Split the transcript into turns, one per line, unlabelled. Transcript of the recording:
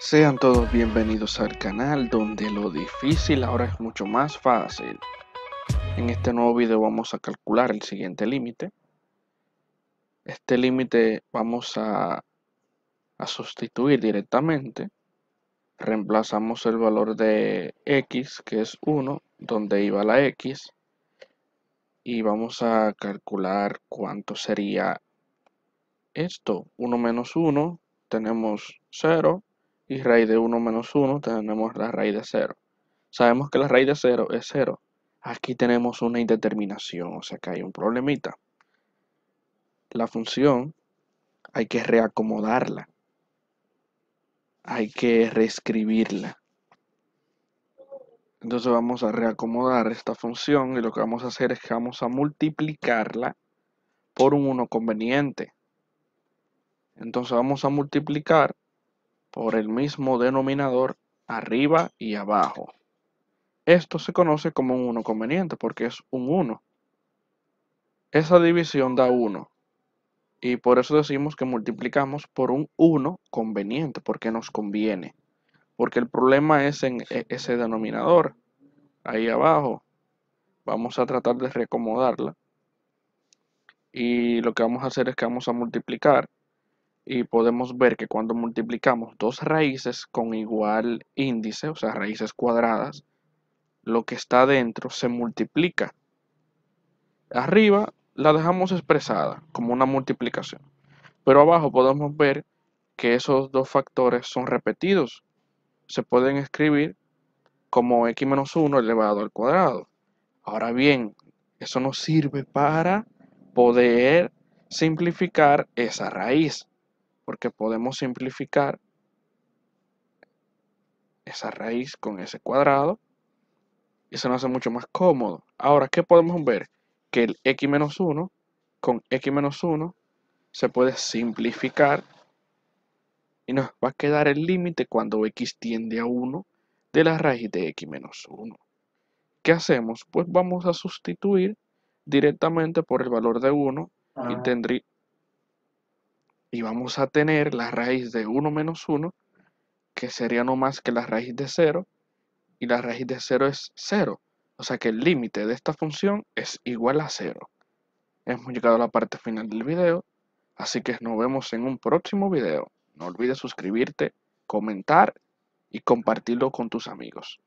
Sean todos bienvenidos al canal donde lo difícil ahora es mucho más fácil. En este nuevo video vamos a calcular el siguiente límite. Este límite vamos a, sustituir directamente. Reemplazamos el valor de x que es 1 donde iba la x y vamos a calcular cuánto sería esto. 1 menos 1 tenemos 0 y raíz de 1 menos 1 tenemos la raíz de 0. Sabemos que la raíz de 0 es 0. Aquí tenemos una indeterminación, o sea que hay un problemita. La función hay que reacomodarla. Hay que reescribirla. Entonces vamos a reacomodar esta función y lo que vamos a hacer es que vamos a multiplicarla por un 1 conveniente. Entonces vamos a multiplicar por el mismo denominador arriba y abajo. Esto se conoce como un 1 conveniente porque es un 1. Esa división da 1. Y por eso decimos que multiplicamos por un 1 conveniente porque nos conviene. Porque el problema es en e-, ese denominador. Ahí abajo. Vamos a tratar de reacomodarla. Y lo que vamos a hacer es que vamos a multiplicar y podemos ver que cuando multiplicamos dos raíces con igual índice, o sea, raíces cuadradas, lo que está dentro se multiplica. Arriba la dejamos expresada como una multiplicación, pero abajo podemos ver que esos dos factores son repetidos. Se pueden escribir como x menos 1 elevado al cuadrado. Ahora bien, eso nos sirve para poder simplificar esa raíz porque podemos simplificar esa raíz con ese cuadrado y se nos hace mucho más cómodo. Ahora, ¿qué podemos ver? Que el x menos 1 con x menos 1 se puede simplificar y nos va a quedar el límite cuando x tiende a 1 de la raíz de x menos 1. ¿Qué hacemos? Pues vamos a sustituir directamente por el valor de 1 y, ah y vamos a tener la raíz de 1 menos 1, que sería no más que la raíz de 0, y la raíz de 0 es 0. O sea que el límite de esta función es igual a 0. Hemos llegado a la parte final del video, así que nos vemos en un próximo video. No olvides suscribirte, comentar y compartirlo con tus amigos.